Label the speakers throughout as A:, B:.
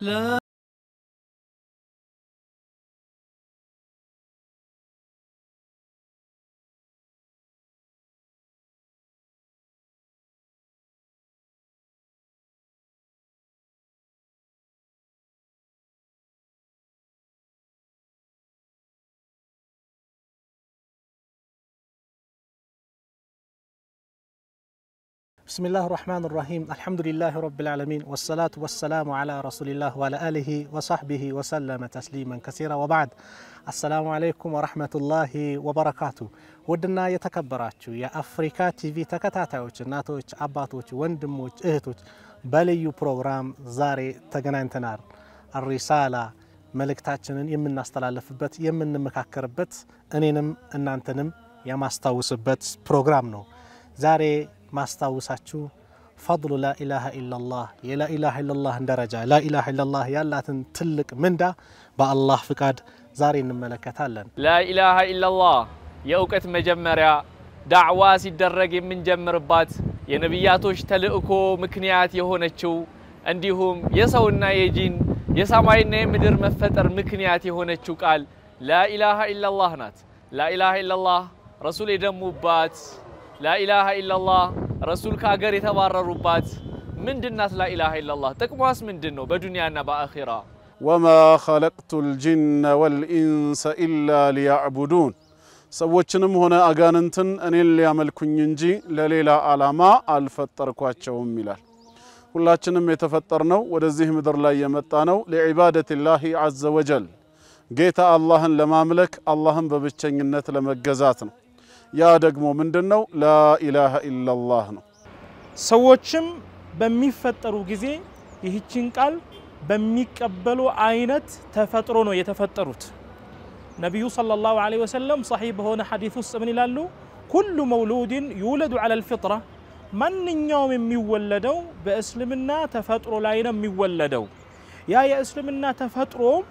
A: 了。
B: بسم الله الرحمن الرحيم الحمد لله رب العالمين والصلاة والسلام على رسول الله وعلى آله وصحبه وسلم تسليما كثيرا وبعد السلام عليكم ورحمة الله وبركاته ودنا يا ውድና የተከበራችሁ የአፍሪካ ቲቪ ተከታታዮች እናቶች፣ አባቶች፣ ወንድሞች፣ እህቶች በልዩ ፕሮግራም ዛሬ يمن አሪሳላ መልእክታችንን أنينم أنانتنم يا ماستاوس የማስታውስበት بروغرام نو زاري ማስታውሳችሁ ፈضሉ ላኢላሃ ኢላላህ የላኢላሃ ኢላላህን ደረጃ ላኢላሃ ኢላላህ ያላትን ትልቅ ምንዳ በአላህ ፍቃድ ዛሬ እንመለከታለን።
A: ላኢላሃ ኢላላህ የእውቀት መጀመሪያ ዳዕዋ ሲደረግ የምንጀምርባት የነቢያቶች ተልእኮ ምክንያት የሆነችው እንዲሁም የሰውና የጂን የሰማይና የምድር መፈጠር ምክንያት የሆነችው ቃል ላኢላሃ ኢላላህ ናት። ላኢላሃ ኢላላህ ረሱል የደሙባት ላኢላሃ ኢላላህ رسول كاغر يتبارروبات من الناس لا اله الا الله تقواس من دنو بدنيانا باخره
C: وما خلقت الجن والانس الا ليعبدون ሰዎችንም ሆነ አጋንንትን እኔን ሊያመልኩኝ እንጂ ለሌላ ዓላማ አልፈጠርኳቸውም ይላል። ሁላችንም የተፈጠርነው ወደዚህ ምድር ላይ የመጣ ነው ለዒባደትላሂ ዐዘ ወጀል ጌታ አላህን ለማምለክ አላህን በብቸኝነት ለመገዛት ነው። يا دقمو من دنو لا إله إلا الله نو سووشم بمي فترو جزي يهيشن قال
D: بمي كبلو عينت تفترونو يتفتروت نبي صلى الله عليه وسلم صحيب هنا حديث السمن لالو كل مولود يولد على الفطرة من يوم ميولدو بأسلمنا تفترو لعينة ميولدو يا يا اسلمنا تفترو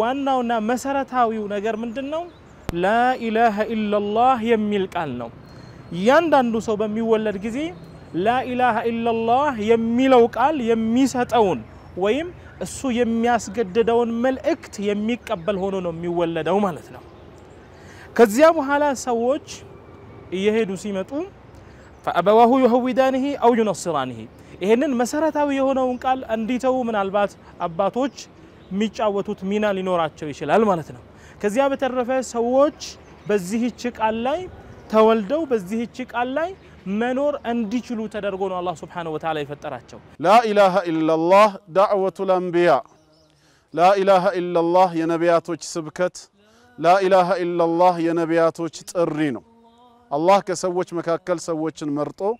D: وانا ونا مسارة هاوي ونا من دنو ላኢላሃ ኢለላህ የሚል ቃል ነው። እያንዳንዱ ሰው በሚወለድ ጊዜ ላኢላሃ ኢለላህ የሚለው ቃል የሚሰጠውን ወይም እሱ የሚያስገድደውን መልእክት የሚቀበል ሆኖ ነው የሚወለደው ማለት ነው። ከዚያ በኋላ ሰዎች እየሄዱ ሲመጡ ፈአበዋሁ ዩህዊዳንህ አው ዩነስራንህ ይህንን መሰረታዊ የሆነውን ቃል እንዲተዉ ምናልባት አባቶች የሚጫወቱት ሚና ሊኖራቸው ይችላል ማለት ነው። كزيابة بترفع سووتش بزيه تشيك الله تولدوا بزيه تشيك الله منور عندي شلو تدرجون الله سبحانه وتعالى يفترعتشوا
C: لا إله إلا الله دعوة الأنبياء لا إله إلا الله يا نبيات سبكت لا إله إلا الله يا نبيات تقرينه الله كسوتش مكاكل سوتش مرتو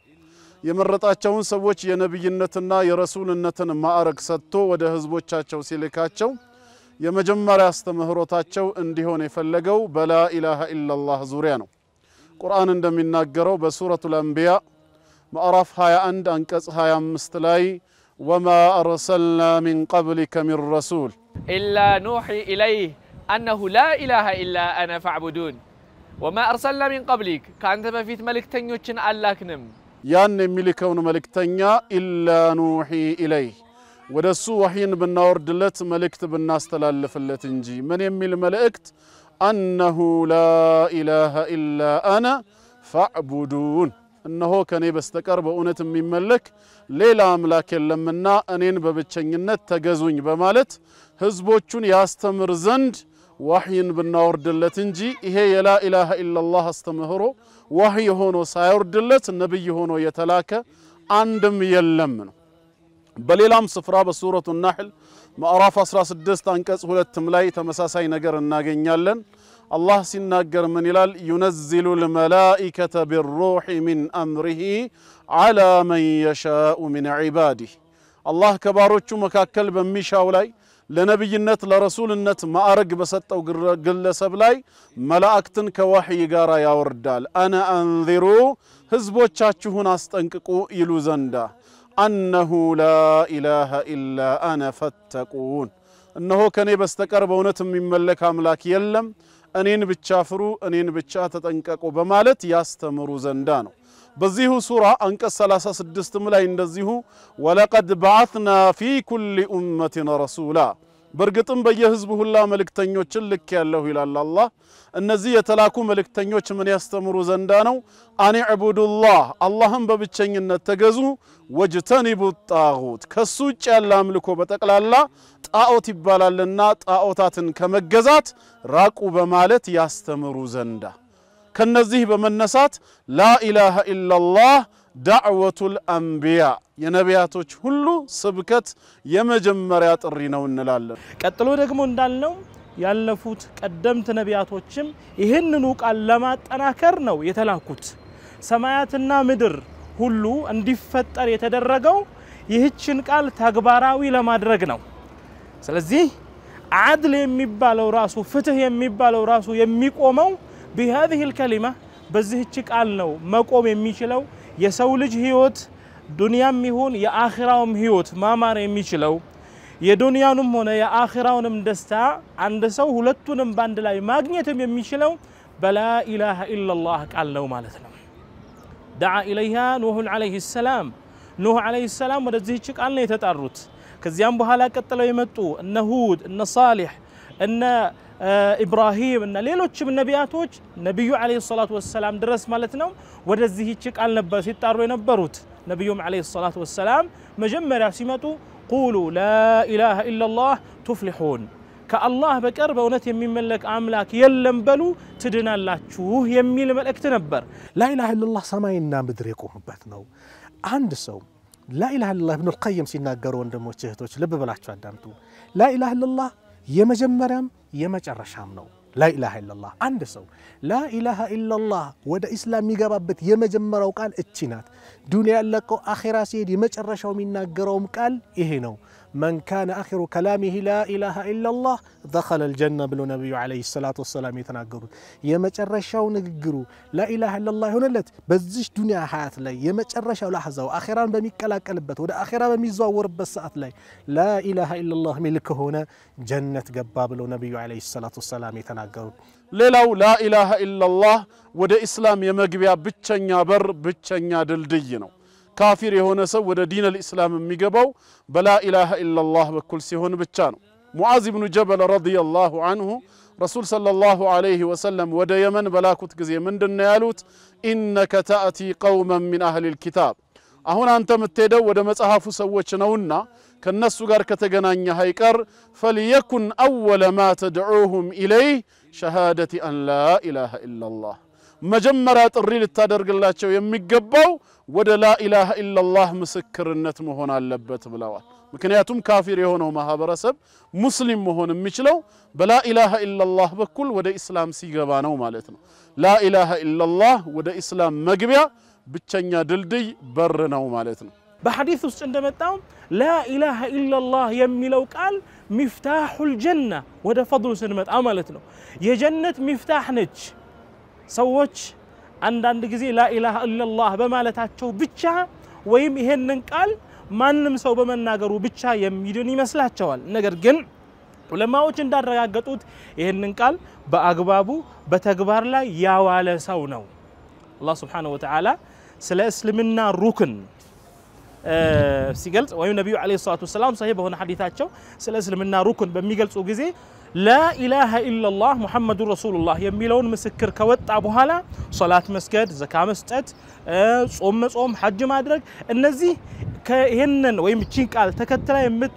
C: يمرت أشون سوتش يا نبي النتنا يا رسول النتنا ما أرق ستو وده هزبوتش أشون سيلك የመጀመሪያ አስተምህሮታቸው እንዲሆን የፈለገው በላ ኢላሃ ኢላላህ ዙሪያ ነው። ቁርአን እንደሚናገረው በሱረቱል አንቢያ ማዕራፍ 21 አንቀጽ 25 ላይ ወማ አርሰልና ሚን ቀብሊከ ሚን ረሱል
A: ኢላ ኑሒ ኢለይህ አነሁ ላ ኢላሃ ኢላ አነ ፈዕቡዱን ወማ አርሰልና ሚን ቀብሊክ ከአንተ በፊት መልእክተኞችን አላክንም
C: ያን የሚልከውን መልእክተኛ ኢላ ኑሒ ኢለይህ ودسو وحين بن نور دلت ملكت بن ناس تلال فلتنجي من يمي الملكت أنه لا إله إلا أنا فاعبدون أنه كان يبستكر بأونة من ملك ليلة أملاك لمنا أنين ببتشنجنة تقزوين بمالت هزبوتشون يستمر زند وحين بن دلت انجي إهي يلا إله إلا الله استمهرو وحي هونو سايور دلت النبي هونو يتلاك عندم يلمنو بليلام صفراء بصورة النحل ما أراف أسرى سدست أنكس هلا تملاي تمساساي نقر الناقين يالن الله سنقر من يلال ينزل الملائكة بالروح من أمره على من يشاء من عباده الله كباروچو مكاكل بميشا ولاي لنبي النت لرسول النت ما أرق بسطة وقل سبلاي ملائكة كوحي قارا يا وردال أنا أنذرو هزبو تشاتشو هنا استنككو يلو زنده أنه لا إله إلا أنا فاتقون أنه كني بستقر بونت من ملك أملاك يلم أنين بتشافرو أنين بتشات أنكاكو بمالت يستمر زندانو بزيه سورة أنك سلاسة سدست ملا ولقد بعثنا في كل أمة رسولا በእርግጥም በየህዝቡ ሁላ መልእክተኞችን ልክ ያለሁ ይላል አላህ። እነዚህ የተላኩ መልእክተኞች ምን ያስተምሩ ዘንዳ ነው? አኒ ዕቡዱላህ አላህን በብቸኝነት ተገዙ፣ ወጅተኒቡ ጣሁት ከሱ ውጭ ያለ አምልኮ በጠቅላላ ጣዖት ይባላልና ጣዖታትን ከመገዛት ራቁ በማለት ያስተምሩ ዘንዳ። ከነዚህ በመነሳት ላኢላሃ ኢላላህ ዳዕወቱል አንቢያ የነቢያቶች ሁሉ ስብከት የመጀመሪያ ጥሪ ነው እንላለን። ቀጥሎ ደግሞ እንዳልነው ያለፉት ቀደምት ነቢያቶችም
D: ይህንኑ ቃል ለማጠናከር ነው የተላኩት። ሰማያትና ምድር ሁሉ እንዲፈጠር የተደረገው ይህችን ቃል ተግባራዊ ለማድረግ ነው። ስለዚህ አድል የሚባለው ራሱ ፍትህ የሚባለው ራሱ የሚቆመው ቢሀዚህ ልከሊማ በዚህች ቃል ነው መቆም የሚችለው የሰው ልጅ ህይወት دنيا ميهون يا آخرهم هيوت ما ماري ميشلو يا دنيا نمونا يا آخرهم دستا عند سو هلتونم باندلاي ماغنيتم يا ميشلو بلا إله إلا الله كالنو مالتنا دعا إليها نوح عليه السلام نوح عليه السلام ودزيتشك أن يتتعرض كزيان بحالا كتلو يمتو النهود النصالح أن إبراهيم أن ليلو تشم النبياتوش نبيو عليه الصلاة والسلام درس مالتنا ودزيتشك أن نبس يتعرض ينبروت نبيهم عليه الصلاة والسلام مجمرة سمته قولوا لا إله إلا الله تفلحون كالله بكر بونت يمين ملك أملاك يلم بلو تدنا لا تشوه يمين ملك تنبر لا
B: إله إلا الله سماي النام بدريكو مبتنو عند سو لا إله إلا الله ابن القيم سينا قرون دمو تشهتوش لب بلاحتشو عدامتو لا إله إلا الله يما جمرم يما جرشام نو لا إله إلا الله عند سو لا إله إلا الله ودا إسلام يقابب يما جمرا كان اتشينات ዱንያን ለቀው አኼራ ሲሄድ የመጨረሻው የሚናገረውም ቃል ይሄ ነው። من كان آخر كلامه لا إله إلا الله دخل الجنة بلو نبي عليه الصلاة والسلام يتناقروا يما ترشاو نقروا لا إله إلا الله هنا لت بزش دنيا حياة لي يما ترشاو لحظاو آخرا بميكلا قلبت ودا آخرا بميزوا ورب الساعة لي لا إله إلا الله ملك
C: هنا جنة قباب لو نبي عليه الصلاة والسلام لا إله إلا الله ወደ ኢስላም የመግቢያ ብቸኛ በር ብቸኛ ድልድይ ነው። كافر يهونس ود دين الإسلام ميجبو بلا إله إلا الله بكل سهون بتشانو معاذ بن جبل رضي الله عنه رسول صلى الله عليه وسلم ود يمن بلا كنت قزي من دنيالوت إنك تأتي قوما من أهل الكتاب أهون أنت متدو ود مسحاف سوتشنونا كالناس غار كتغنان يهيكر فليكن أول ما تدعوهم إليه شهادة أن لا إله إلا الله መጀመሪያ ጥሪ ልታደርግላቸው የሚገባው ወደ ላኢላሃ ኢላላህ ምስክርነት መሆን አለበት ብለዋል። ምክንያቱም ካፊር የሆነው ማህበረሰብ ሙስሊም መሆን የሚችለው በላኢላሃ ኢላላህ በኩል ወደ ኢስላም ሲገባ ነው ማለት ነው። ላኢላሃ ኢላላህ ወደ ኢስላም መግቢያ ብቸኛ ድልድይ በር ነው ማለት ነው። በሐዲስ ውስጥ እንደመጣው ላኢላሃ ኢላላህ የሚለው ቃል
D: ሚፍታሑል ጀና ወደ ፈድሉ ስንመጣ ማለት ነው የጀነት ሚፍታህ ነች። ሰዎች አንዳንድ ጊዜ ላኢላሃ ኢለላህ በማለታቸው ብቻ ወይም ይሄንን ቃል ማንም ሰው በመናገሩ ብቻ የሚድን ይመስላቸዋል። ነገር ግን ዑለማዎች እንዳረጋገጡት ይህንን ቃል በአግባቡ በተግባር ላይ ያዋለ ሰው ነው። አላህ ስብሓነሁ ወተዓላ ስለ እስልምና ሩክን ሲገልጽ ወይም ነቢዩ ዓለይሂ ሰላቱ ወሰላም ሰሒህ በሆነ ሐዲታቸው ስለ እስልምና ሩክን በሚገልጹ ጊዜ لا إله إلا الله محمد رسول الله يميلون مسكر كوت أبو لا صلاة مسجد زكاة مسجد صوم مصوم حج ما أدرك النزي كهنن ويمتشينك على تكتلا يمت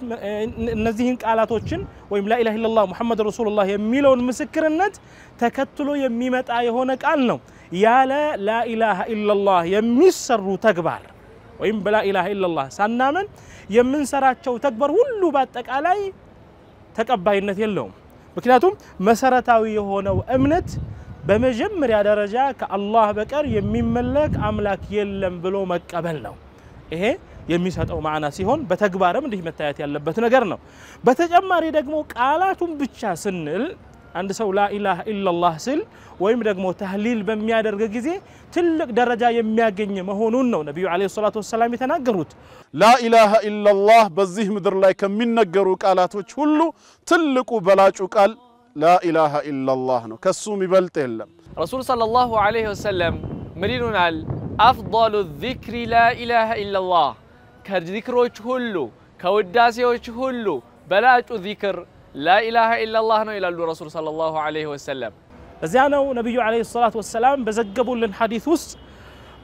D: نزيهنك على توتشن ويم إله إلا الله محمد رسول الله يميلون مسكر النت تكتلو يميمت آيهونك أنه يا لا لا إله إلا الله يميسر تكبر ويم بلا إله إلا الله سنامن يمن شو تكبر ولو باتك علي تكبر النت يلوم ምክንያቱም መሰረታዊ የሆነው እምነት በመጀመሪያ ደረጃ ከአላህ በቀር የሚመለክ አምላክ የለም ብሎ መቀበል ነው። ይሄ የሚሰጠው ማዕና ሲሆን በተግባርም እንዲህ መታየት ያለበት ነገር ነው። በተጨማሪ ደግሞ ቃላቱን ብቻ ስንል አንድ ሰው ላኢላህ ኢላላህ ስል ወይም ደግሞ ተህሊል በሚያደርግ ጊዜ ትልቅ ደረጃ የሚያገኝ መሆኑን ነው ነቢዩ ዓለይሂ ሰላቱ
C: ወሰላም የተናገሩት። ላኢላሃ ኢላላህ በዚህ ምድር ላይ ከሚነገሩ ቃላቶች ሁሉ ትልቁ በላጩ ቃል ላኢላሃ ኢላላህ ነው። ከሱም ይበልጥ የለም።
A: ረሱል ሰለላሁ ዓለይሂ ወሰለም ምን ይሉናል? አፍዳሉ ዚክሪ ላኢላሃ ኢላላህ፣ ከዚክሮች ሁሉ ከውዳሴዎች ሁሉ በላጩ ዚክር ላኢላሃ ኢላላህ ነው ይላሉ ረሱል ሰለላሁ ዓለይሂ ወሰለም።
D: زانو نبي عليه الصلاة والسلام بزقبوا للحديث وس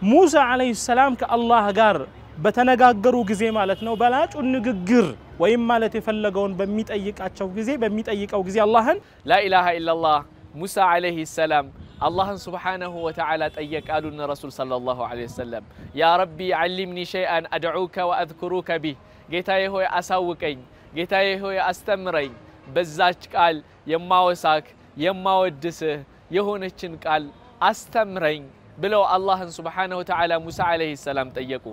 D: موسى عليه السلام كالله قال بتنقاقروا قزي مالتنا وبلاج ونققر وإما مالتي فلقون بميت أيك أتشوف قزي بميت أيك أو قزي اللهن
A: لا إله إلا الله موسى عليه السلام الله سبحانه وتعالى تأيك قال الرسول صلى الله عليه وسلم يا ربي علمني شيئا أدعوك وأذكرك به قيتا يهوي أساوكين قيتا يهوي أستمرين بزاج قال يما وساك የማወድስህ የሆነችን ቃል አስተምረኝ ብለው አላህን ስብሓነሁ ወተዓላ ሙሳ ዓለይሂ ሰላም ጠየቁ።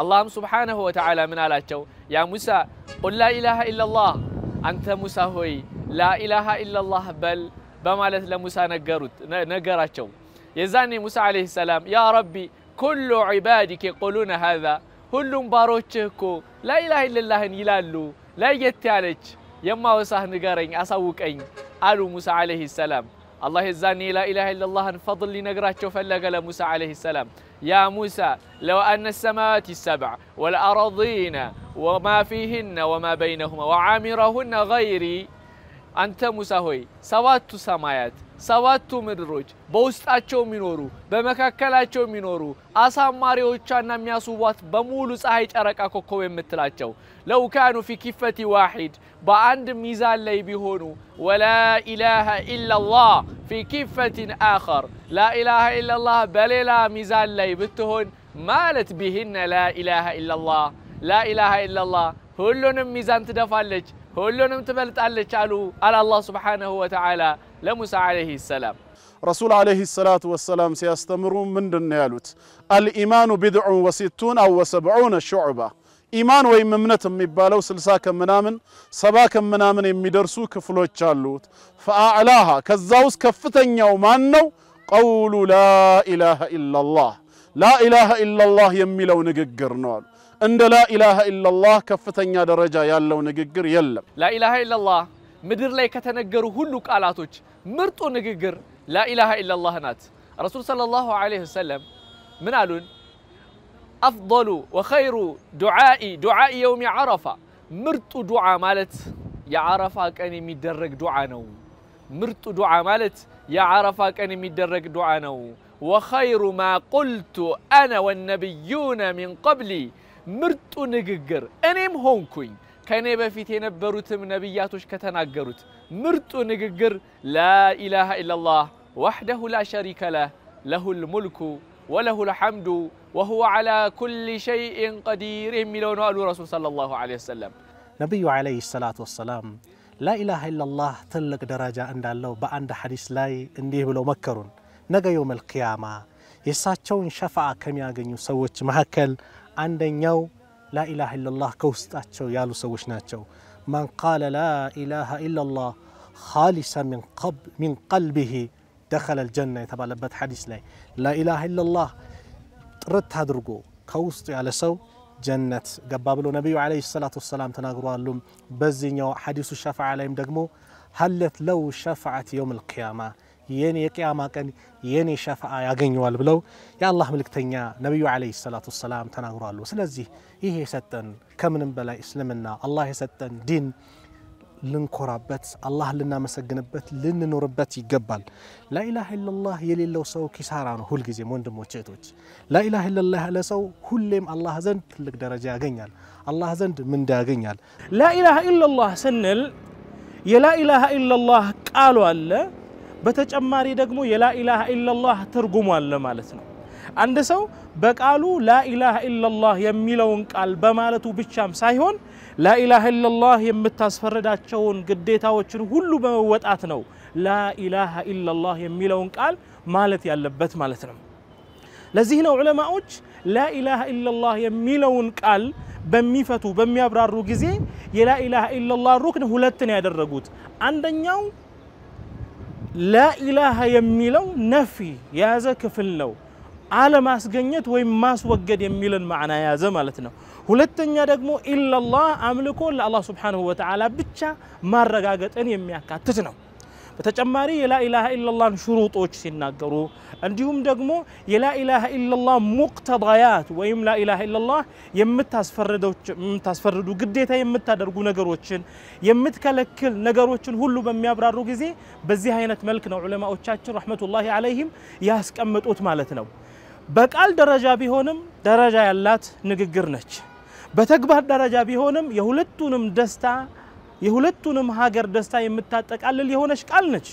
A: አላህም ስብሓነሁ ወተዓላ ምን አላቸው? ያ ሙሳ ቁል ላኢላሃ ኢለላህ፣ አንተ ሙሳ ሆይ ላኢላሃ ኢለላህ በል በማለት ለሙሳ ነገራቸው። የዛኔ ሙሳ ዓለይሂ ሰላም ያ ረቢ ኩሉ ዒባዲክ የቁሉነ ሃዛ፣ ሁሉም ባሮችህ እኮ ላኢላሃ ኢለላህን ይላሉ፣ ለየት ያለች የማወሳህ ንገረኝ፣ አሳውቀኝ አሉ ሙሳ ዓለይሂ ሰላም። አላህ የዛኔ ላኢላሃ ኢለላህን ፈضል ሊነግራቸው ፈለገ ለሙሳ ዓለይሂ ሰላም። ያ ሙሳ ለው አነ ሰማዋት ሰብዕ ወልአረዲነ ወማ ፊህነ ወማ በይነሁማ ወዓሚረሁነ ገይሪ أنت مساوي سوات سمايات سوات مدروج بوست أشو منورو بمكاكل أشو منورو أسام ماريو كان مياسوات بمولوس أهيج أرك أكو كوم أشو لو كانوا في كفة واحد بعند ميزان لي بيهونو ولا إله إلا الله في كفة آخر لا إله إلا الله بل لا ميزان لي بتهون مالت بهن لا إله إلا الله لا إله إلا الله هلون ميزان تدفع لك هلون متبل تعالى تعالوا على الله سبحانه وتعالى لموسى عليه السلام
C: رسول عليه الصلاة والسلام سيستمر من دنيالوت الإيمان بدع وستون أو سبعون شعبة إيمان وإن ممنتم مبالو سلسا منامن سبا منامن يمدرسو كفلو تشالوت فأعلاها كزاوس كفتن يومانو قولوا لا إله إلا الله لا إله إلا الله يمي لو يميلو نققرنوال عند لا إله إلا الله كفتن يا درجة يالله نجيجر يلا
A: لا إله إلا الله مدر لي كتنقر هلوك على آلاتوك مرت ونقر لا إله إلا الله نات رسول صلى الله عليه وسلم من قالون أفضل وخير دعائي دعاء يوم عرفة مرت دعاء مالت يا عرفة كأني مدرك دعاء نو مرت دعاء مالت يا عرفة كأني مدرك دعاء وخير ما قلت أنا والنبيون من قبلي مرتو نجر انيم هون كوين كاني بفيتين بروتم نبياتوش كتانا جروت مرتو نجر لا اله الا الله وحده لا شريك له له الملك وله الحمد وهو على كل شيء قدير ملون قال الرسول صلى الله عليه وسلم
B: نبي عليه الصلاة والسلام لا إله إلا الله تلق درجة عند الله بأن حديث لاي إنديه بلو مكرون نجا يوم القيامة يساتشون شفاء كم يغني سويت مهكل አንደኛው ላኢላሃ ኢለላህ ከውስጣቸው ያሉ ሰዎች ናቸው። ማን ቃለ ላኢላሃ ኢለላህ ኻሊሰ ሚን ቀልቢሂ ደኸለ ልጀና የተባለበት ሐዲስ ላይ ላኢላሃ ኢለላህ ጥርት አድርጎ ከውስጡ ያለ ሰው ጀነት ገባ ብሎ ነቢዩ ዓለይሂ ሰላቱ ወሰላም ተናግሯሉ። በዚህኛው ሐዲሱ ሸፋዓ ላይም ደግሞ ሀለት ለው ሸፋዓት የውም ልቅያማ يني يقيامة كان يني شفاء يغني والبلو يا الله ملك تنيا نبيو عليه الصلاة والسلام تناغر الله سلزي إيه ستن كم بلا إسلامنا الله ستن دين لن كرابت الله لنا مسجنبت لن نربت يقبل لا إله إلا الله يلي لو سو كسارة هول جزي من لا إله إلا الله لا سو هولم الله زند
D: لك درجة غنيال الله زند من دا غنيال لا إله إلا الله سنل يا إله إلا الله قالوا الله በተጨማሪ ደግሞ የላኢላሃ ኢላላህ ትርጉሙ አለ ማለት ነው። አንድ ሰው በቃሉ ላኢላሃ ኢላላህ የሚለውን ቃል በማለቱ ብቻም ሳይሆን ላኢላሃ ኢላላህ የምታስፈረዳቸውን ግዴታዎችን ሁሉ በመወጣት ነው ላኢላሃ ኢላላህ የሚለውን ቃል ማለት ያለበት ማለት ነው። ለዚህ ነው ዑለማዎች ላኢላሃ ኢላላህ የሚለውን ቃል በሚፈቱ በሚያብራሩ ጊዜ የላኢላሃ ኢላላህ ሩክን ሁለትን ያደረጉት አንደኛው ላኢላሃ የሚለው ነፊ የያዘ ክፍል ነው። አለማስገኘት ወይም ማስወገድ የሚልን ማዕና የያዘ ማለት ነው። ሁለተኛ ደግሞ ኢላላህ አምልኮ ለአላህ ስብሓነሁ ወተዓላ ብቻ ማረጋገጥን የሚያካትት ነው። በተጨማሪ የላኢላሃ ኢለላህን ሹሩጦች ሲናገሩ እንዲሁም ደግሞ የላኢላሃ ኢለላህ ሙቅተዳያት ወይም ላኢላሃ ኢለላህ የምታስፈርዱ ግዴታ የምታደርጉ ነገሮችን የምትከለክል ነገሮችን ሁሉ በሚያብራሩ ጊዜ በዚህ አይነት መልክ ነው ዑለማዎቻችን ረሕመቱላሂ ዓለይሂም ያስቀምጡት ማለት ነው። በቃል ደረጃ ቢሆንም ደረጃ ያላት ንግግር ነች። በተግባር ደረጃ ቢሆንም የሁለቱንም ደስታ يهولتونم
C: هاجر دستاي متاتك قال يهونش قالنج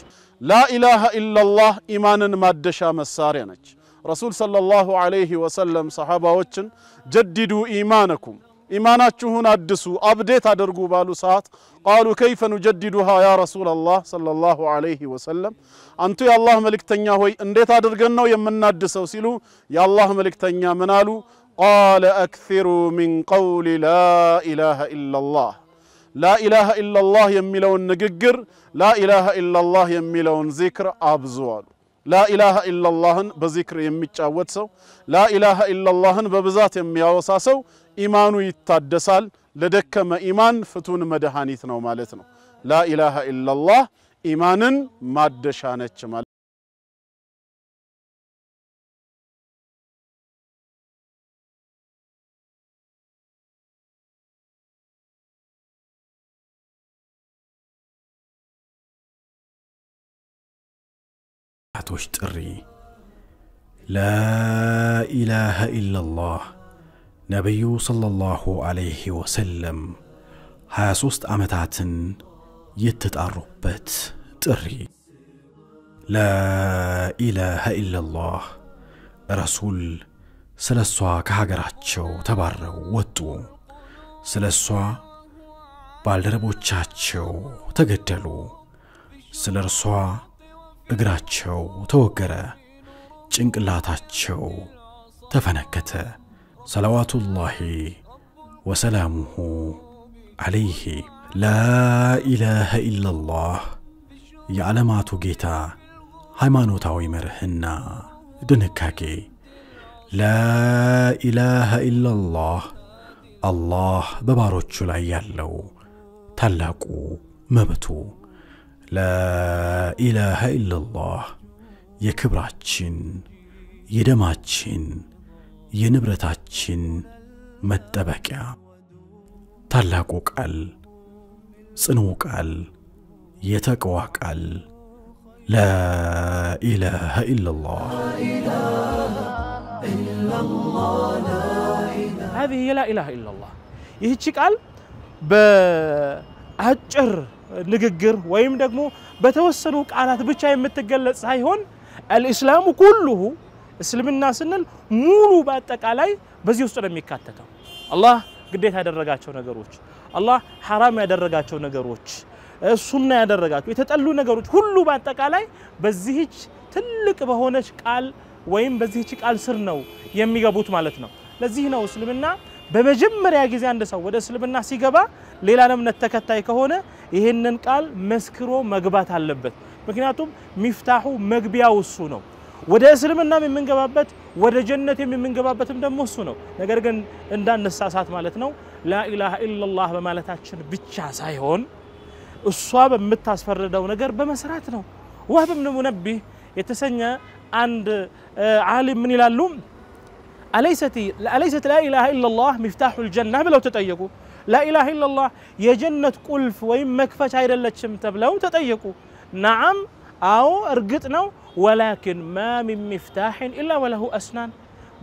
C: لا اله الا الله إيمانا ما دشا مسارينج رسول صلى الله عليه وسلم صحابة صحابهوچن جددوا ايمانكم إيمانات ايماناتچون ادسو ابديت ادرغو بالو ساعت قالوا كيف نجددها يا رسول الله صلى الله عليه وسلم انت يا الله ملكتنيا هوي انديت أدرقنا نو يمنادسو سيلو يا الله ملك تنيا منالو قال اكثروا من قول لا اله الا الله لا إله إلا الله يميلون نققر لا إله إلا الله يميلون ذكر أبزوال لا إله إلا الله بذكر يميت لا إله إلا الله ببزات ببذات يميعوصاسو إيمانو يتدسال ما إيمان فتون مدهانيتنا ومالتنا لا إله إلا الله إيمان مادشانة
A: የመላእክቶች ጥሪ
E: ላኢላሃ ኢላላህ ነቢዩ ሰለላሁ ዐለይሂ ወሰለም 23 ዓመታትን የተጣሩበት ጥሪ ላኢላሃ ኢላላህ ረሱል ስለ እሷ ከሀገራቸው ተባረው ወጡ። ስለ እሷ ባልደረቦቻቸው ተገደሉ። ስለ እርሷ እግራቸው ተወገረ፣ ጭንቅላታቸው ተፈነከተ። ሰላዋቱላሂ ወሰላሙሁ አለይህ። ላኢላሃ ኢላላህ የዓለማቱ ጌታ ሃይማኖታዊ መርህና ድንካጌ ላኢላሃ ኢላላህ አላህ በባሮቹ ላይ ያለው ታላቁ መብቱ لا إله إلا الله يا يكبراتشن يا ينبرتاتشن متبكع تلاقوك أل صنوك أل يتقواك أل لا إله إلا الله
D: هذه هي لا إله إلا الله يهيشي قال بأجر ንግግር ወይም ደግሞ በተወሰኑ ቃላት ብቻ የምትገለጽ ሳይሆን አልኢስላሙ ኩሉሁ እስልምና ስንል ሙሉ በአጠቃላይ በዚህ ውስጥ ነው የሚካተተው። አላህ ግዴታ ያደረጋቸው ነገሮች፣ አላህ ሐራም ያደረጋቸው ነገሮች፣ ሱና ያደረጋቸው የተጠሉ ነገሮች ሁሉ በአጠቃላይ በዚህች ትልቅ በሆነች ቃል ወይም በዚህች ቃል ስር ነው የሚገቡት ማለት ነው። ለዚህ ነው እስልምና በመጀመሪያ ጊዜ አንድ ሰው ወደ እስልምና ሲገባ ሌላ እምነት ተከታይ ከሆነ ይህንን ቃል መስክሮ መግባት አለበት። ምክንያቱም ሚፍታሁ መግቢያው እሱ ነው። ወደ እስልምናም የምንገባበት ወደ ጀነት የምንገባበትም ደግሞ እሱ ነው። ነገር ግን እንዳነሳሳት ማለት ነው ላኢላሃ ኢላላህ በማለታችን ብቻ ሳይሆን እሷ በምታስፈርደው ነገር በመስራት ነው። ወህብ ብን ሙነቢህ የተሰኘ አንድ ዓሊም ምን ይላሉ? أليست أليست لا إله إلا الله مفتاح الجنة بلو نعم، تتأيقوا لا إله إلا الله يا جنة كلف وين مكفى مكفش هاي للتشم تبلو تتأيقوا نعم أو أرقتنا ولكن ما من مفتاح إلا وله أسنان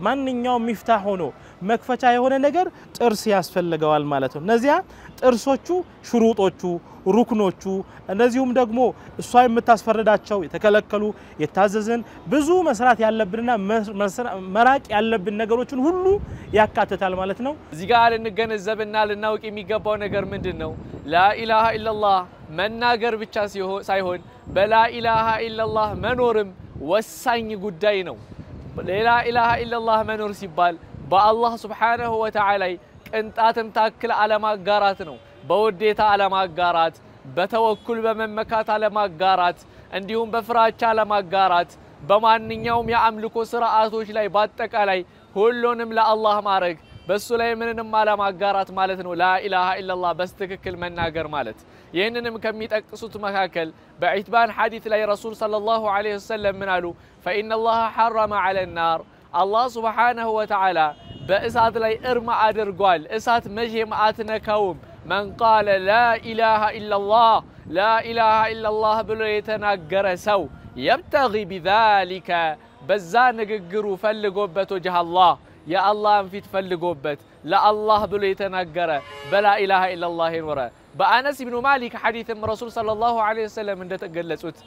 D: ማንኛውም ሚፍታህ ሆኖ መክፈቻ የሆነ ነገር ጥርስ ያስፈልገዋል ማለት ነው። እነዚያ ጥርሶቹ ሽሩጦቹ፣ ሩክኖቹ እንደዚሁም ደግሞ እሷ የምታስፈርዳቸው የተከለከሉ የታዘዝን ብዙ መስራት ያለብንና መራቅ ያለብን ነገሮችን ሁሉ ያካትታል ማለት ነው።
A: እዚህ ጋር ልንገነዘብና ልናውቅ የሚገባው ነገር ምንድን ነው? ላኢላሃ ኢለላህ መናገር ብቻ ሳይሆን በላኢላሃ ኢለላህ መኖርም ወሳኝ ጉዳይ ነው። لا إله إلا الله ما نرسي با الله سبحانه وتعالى انت تاكل على ما قاراتنا بوديت على ما قارات بتوكل بمن مكات على ما قارات عندهم بفراج على ما قارات بما أن يوم يعملكو سرعة وش لاي باتك علي هلو نملا الله مارك بس لاي من نم على ما قارات مالتنا لا إله إلا الله بس تككل من ناقر مالت ينن مكميت أكسوت مكاكل بعتبان حديث لاي رسول صلى الله عليه وسلم منالو فإن الله حرم على النار الله سبحانه وتعالى بإسات لي إرما أدرقوال إسات مجهم آتنا كوم من قال لا إله إلا الله لا إله إلا الله بلو يتنقر سو يبتغي بذلك بزان قرو فلقوبت وجه الله يا الله في تفلقوبت لا الله بلو يتنقر بلا إله إلا الله ورا بأنس بن مالك حديث من رسول صلى الله عليه وسلم عند تجلست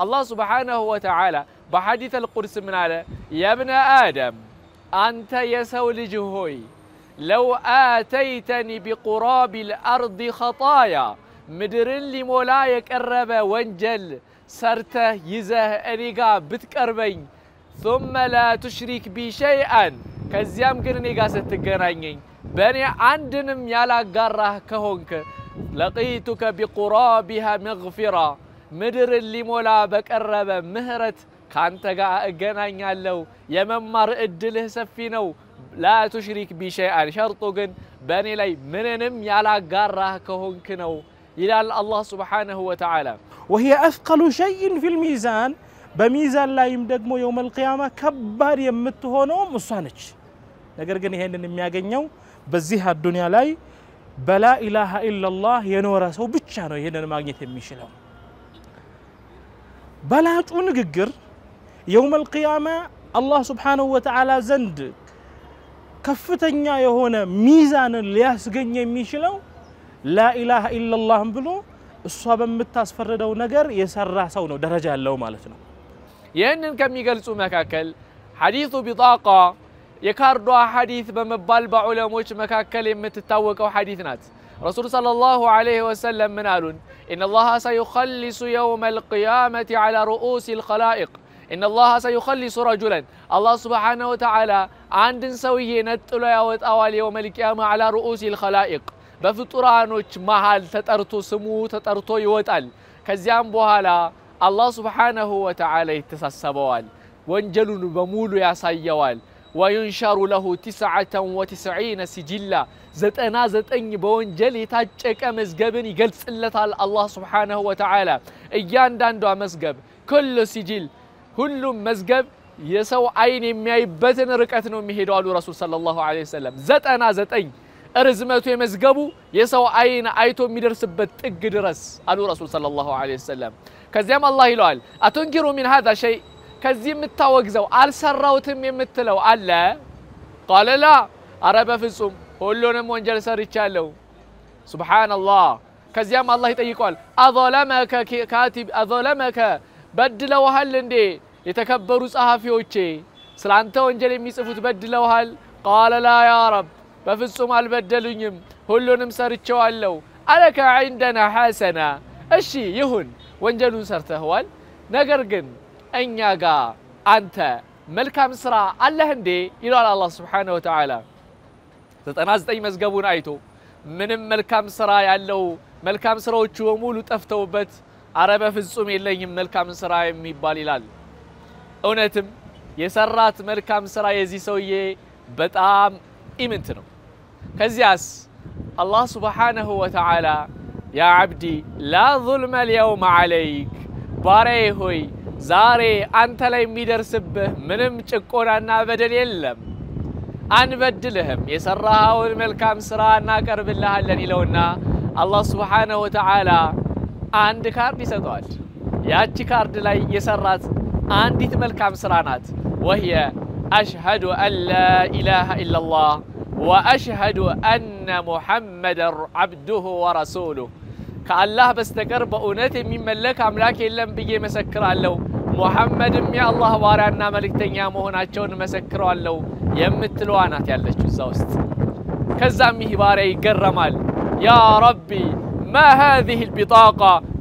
A: الله سبحانه وتعالى بحديث القدس من على يا ابن آدم أنت يا سولج هوي لو آتيتني بقراب الأرض خطايا مدر لي مولاي قرب وانجل سرته يزه أنيقا بتقربين ثم لا تشرك بي شيئا كزيام قرنيقا ستقرنين بني عندنم يالا قرره كهونك لقيتك بقرابها مغفرة مدر اللي مولا بقرب مهرة كانت جاء أجنان يالله يممر أدله سفينو لا تشرك بشيئا شرطه جن بني لي مننم يلا جاره كهون كنو إلى الله سبحانه
D: وتعالى وهي أثقل شيء في الميزان بميزان لا ደግሞ يوم القيامة كبار የምትሆነውም مصانج نقرقني ነገር ግን ይሄንን የሚያገኘው በዚህ በላ ኢላሃ ኢላላህ የኖረ ሰው ብቻ ነው ይህንን ማግኘት የሚችለው። በላጩ ንግግር የውመል ቂያማ አላህ ስብሓነሁ ወተዓላ ዘንድ ከፍተኛ የሆነ ሚዛንን ሊያስገኝ የሚችለው ላኢላሃ ኢላላህም ብሎ እሷ በምታስፈርደው ነገር የሰራ ሰው ነው ደረጃ ያለው ማለት ነው።
A: ይህንን ከሚገልጹ መካከል ሐዲሱ ቢጣቃ የካርዷ ሐዲት በመባል በዑለሞች أو حديثنا رسول صلى الله عليه وسلم من ምን إن الله سيخلص يوم القيامة على رؤوس الخلائق إن الله سيخلص رجلا الله سبحانه وتعالى عند سويه نتلو يوت يوم القيامة على رؤوس الخلائق بفطرانوش محل تترتو سمو تترتو يوتال كزيان بوهالا الله سبحانه وتعالى يتسسبوال وانجلون بمولو يا سيوال وينشر له تسعة وتسعين سجلا زتنا أني بون جلي تاجك مزجبني جلس سلت على الله سبحانه وتعالى إيان دان دو مزجب كل سجل كل مزجب يسو عيني ما يبتن ركعتنا مهدو على رسول صلى الله عليه وسلم زتنا أني أرزمتو مزجبو يسو عين عيتو مدرس بتقدرس على رسول صلى الله عليه وسلم كزيام الله يلوال أتنكروا من هذا شيء كزي متوكزو قال سراوتم يمتلو قال قال لا أرى بفصوم هلون مونجل سريتشالو سبحان الله كزيام الله يتيقوال أظلمك كاتب أظلمك بدلو هل اندي يتكبرو صحافي وچي سلانتا وانجل يميسفو تبدلو هل قال لا يا رب بفصوم هل بدلونيم هلون مسريتشوالو ألك عندنا حسنا أشي يهن وانجلون سرتهوال نقرقن እኛ ጋር አንተ መልካም ስራ አለህ እንዴ ይለዋል አላህ ስብሓነሁ ወተዓላ። 99 መዝገቡን አይቶ ምንም መልካም ስራ ያለው መልካም ስራዎቹ በሙሉ ጠፍተውበት አረ በፍጹም የለኝም መልካም ስራ የሚባል ይላል። እውነትም የሰራት መልካም ስራ የዚህ ሰውዬ በጣም ኢምንት ነው። ከዚያስ አላህ ስብሓነሁ ወተዓላ ያ ዓብዲ ላ ظልመ ልየውም ዓለይክ ባሪያዬ ሆይ ዛሬ አንተ ላይ የሚደርስብህ ምንም ጭቆናና በደል የለም፣ አንበድልህም፣ የሰራኸውን መልካም ስራ እናቀርብልሃለን ይለውና አላህ ሱብሓነሁ ወተዓላ አንድ ካርድ ይሰጠዋል። ያቺ ካርድ ላይ የሰራት አንዲት መልካም ስራ ናት። ወህየ አሽሀዱ አን ላ ኢላሃ ኢለላህ ወአሽሀዱ አነ ሙሐመደን አብዱሁ ወረሱሉሁ ከአላህ በስተቀር በእውነት የሚመለክ አምላክ የለም ብዬ መሰክራለሁ። ሙሐመድም የአላህ ባሪያና መልእክተኛ መሆናቸውን መሰክረዋለሁ የምትለዋ ናት ያለችው እዛ ውስጥ። ከዛም ይህ ባሪያ ይገረማል። ያ ረቢ ማ ሃዚህ ልቢጣቃ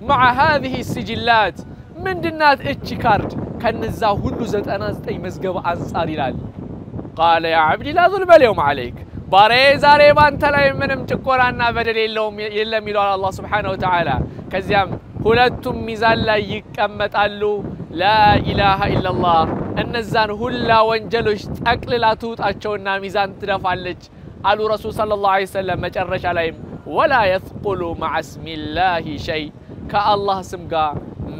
A: መዓ ሃዚህ ስጅላት፣ ምንድናት እች ካርድ ከነዛ ሁሉ 99 መዝገብ አንጻር ይላል። ቃለ ያ ዓብዲ ላ ዙልመ አልየውም ዓለይክ باري زاري بانتا لا يمنم تكورا انا بدل اللوم يلا ميلو على الله سبحانه وتعالى كزيام هلتم ميزان لا يكمت اللو لا اله الا الله ان الزان هلا وانجلوش تاكل لا توت اتشونا ميزان تدفع لك قالوا رسول صلى الله عليه وسلم ما ترش عليهم ولا يثقل مع اسم الله شيء كالله سمقا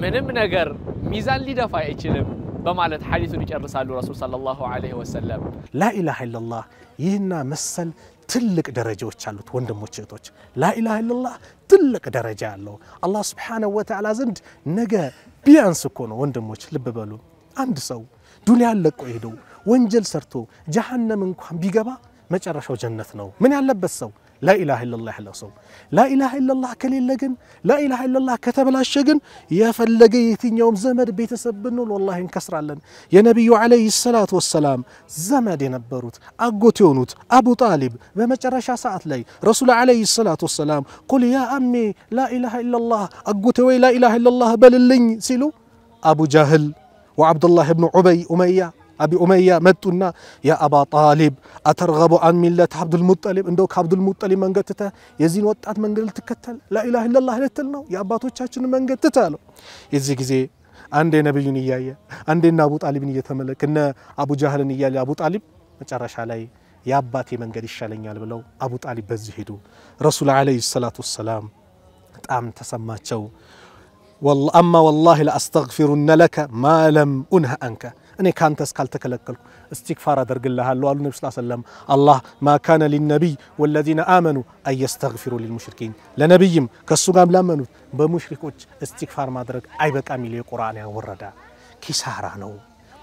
A: من منقر ميزان لي دفع اتشلم በማለት ሐዲሱን ይጨርሳሉ ረሱል ሰለላሁ ዐለይሂ ወሰለም።
B: ላኢላሃ ኢለላህ ይህና መሰል ትልቅ ደረጃዎች አሉት ወንድሞች እህቶች። ላኢላሃ ኢለላህ ትልቅ ደረጃ ያለው አላህ ስብሓነሁ ወተዓላ ዘንድ ነገ ቢያንስ እኮ ነው ወንድሞች፣ ልብ በሉ። አንድ ሰው ዱንያን ለቆ ሄደው ወንጀል ሰርቶ ጀሃነም እንኳን ቢገባ መጨረሻው ጀነት ነው። ምን ያለበት ሰው لا إله إلا الله حلا صو لا إله إلا الله كلي لجن لا إله إلا الله كتب لها الشجن يا فلقيت يوم زمد بيت سبنول والله انكسر علن يا نبي عليه الصلاة والسلام زمد ينبروت أقو تيونوت أبو طالب بما ترشى ساعة لي رسول عليه الصلاة والسلام قل يا أمي لا إله إلا الله أقو توي لا إله إلا الله بل اللين سلو أبو جهل وعبد الله بن عبي أمية أبي أمية متونا يا أبا طالب أترغب عن ملة عبد المطلب عندك عبد المطلب من قتته يزين وقت من قل تكتل لا إله إلا الله لتلنا يا أبا توتشاشن من قتته يزيك زي عند نبيون إياه عند أبو طالب يتملك إن أبو جهل إياه أبو طالب መጨረሻ ላይ የአባቴ መንገድ ይሻለኛል ብለው አቡ ጣሊብ በዚህ ሄዱ። ረሱል ዓለይሂ ሰላቱ ወሰላም በጣም ተሰማቸው። አማ ወላሂ ለአስተግፊሩነ ለከ ማ ለም ኡንሃ አንከ أنا كانت أسكال تكلكلك استغفار درق الله الله النبي صلى الله عليه وسلم الله ما كان للنبي والذين آمنوا أن يستغفروا للمشركين لنبيهم كسوغام لامنوا بمشركوش استغفار ما درق أي بك لي قرآن وردا كسارة نو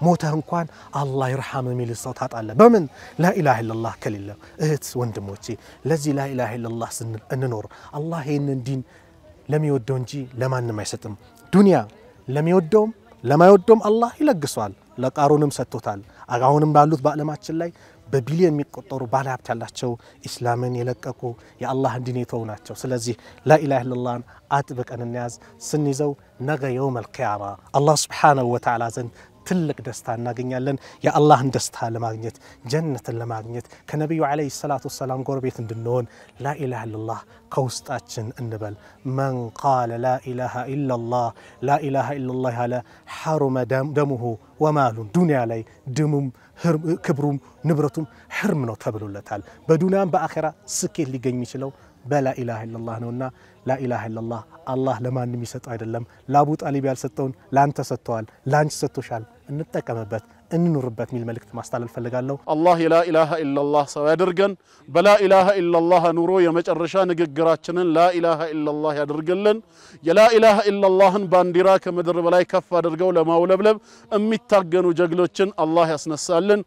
B: ሞተህ እንኳን አላህ ይርሐም የሚል ሰው ታጣለህ። በምን ላኢላህ ኢላላህ ከሌለ እህት ወንድሞቼ፣ ለዚህ ላኢላህ الله ስንል الدين لم يودون جي لما እንጂ يستم دنيا لم يودون لما يودم الله يلقى سؤال لك أرونم ستوتال أعاونم بالوت بقى لما تشلعي ببليون مقطور بعلى عبد الله شو إسلامين يلقى يا الله هندني ثونا شو سلزي لا إله إلا الله أتبك أن الناس سنزو نغى يوم القيامة الله سبحانه وتعالى زن تلك دستا ناقين يالن يا الله دستا لماغنيت جنة لماغنيت كنبيو عليه الصلاة والسلام قربيت دنون لا إله إلا الله كوست أتشن النبل من قال لا إله إلا الله لا إله إلا الله هلا حرم دم دمه ومال دنيا لي دمم هرم كبروم نبرتم حرمنا تبلو لتال بدونام بآخرة سكيل لقيمي شلو በላኢላሃ ኢላላህ ነውና ላኢላሃ ኢላላህ አላህ ለማንም የሚሰጥ አይደለም። ለአቡ ጣሊብ ያልሰጠውን ለአንተ ሰጥተዋል፣ ለአንቺ ሰጥቶሻል። እንጠቀምበት፣ እንኑርበት የሚል መልእክት ማስተላለፍ ፈልጋለሁ።
C: አላህ የላኢላሃ ኢላላህ ሰው ያደርገን። በላኢላሃ ኢላላህ ኑሮ የመጨረሻ ንግግራችንን ላኢላሃ ኢላላህ ያደርግልን። የላኢላሃ ኢላላህን ባንዲራ ከምድር በላይ ከፍ አድርገው ለማውለብለብ የሚታገኑ ጀግኖችን አላህ ያስነሳልን።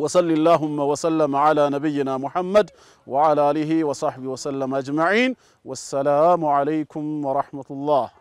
C: وصل اللهم وسلم على نبينا محمد وعلى آله وصحبه وسلم أجمعين والسلام عليكم ورحمة الله